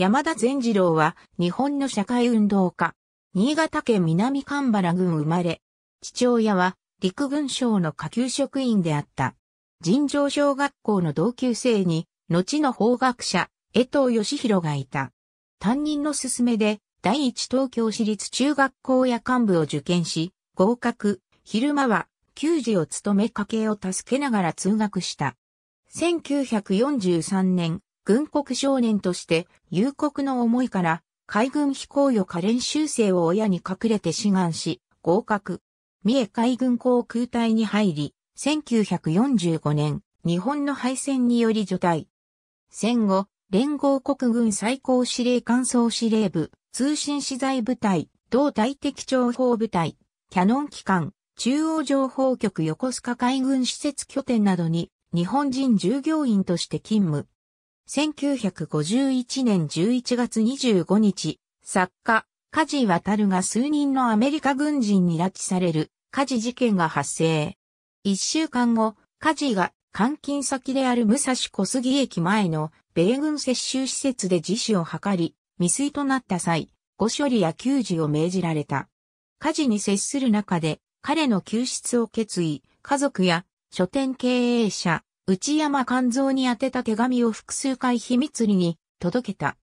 山田善次郎は日本の社会運動家。新潟県南蒲原郡生まれ。父親は陸軍省の下級職員であった。尋常小学校の同級生に、後の法学者、江藤義弘がいた。担任の勧めで、第一東京市立中学校や幹部を受験し、合格、昼間は、給仕を務め家計を助けながら通学した。1943年、軍国少年として、夕刻の思いから、海軍飛行予科練習生を親に隠れて志願し、合格。三重海軍航空隊に入り、1945年、日本の敗戦により除隊。戦後、連合国軍最高司令官総司令部、通信資材部隊、同大敵情報部隊、キャノン機関、中央情報局横須賀海軍施設拠点などに日本人従業員として勤務。1951年11月25日、作家、カジ・ワタルが数人のアメリカ軍人に拉致される、カジ事件が発生。一週間後、カジが監禁先である武蔵小杉駅前の米軍接収施設で自死を図り、未遂となった際、ご処理や給仕を命じられた。家事に接する中で、彼の救出を決意、家族や書店経営者、内山勘蔵に宛てた手紙を複数回秘密裏に届けた。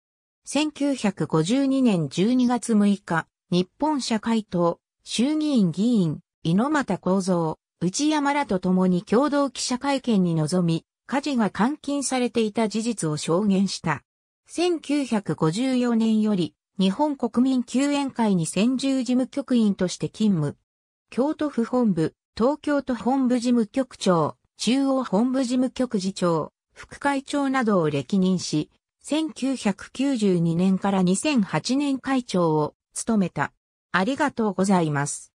1952年12月6日、日本社会党、衆議院議員、猪俣幸三、内山らと共に共同記者会見に臨み、家事が監禁されていた事実を証言した。1954年より、日本国民救援会に専従事務局員として勤務。京都府本部、東京都本部事務局長。中央本部事務局次長、副会長などを歴任し、1992年から2008年会長を務めた。ありがとうございます。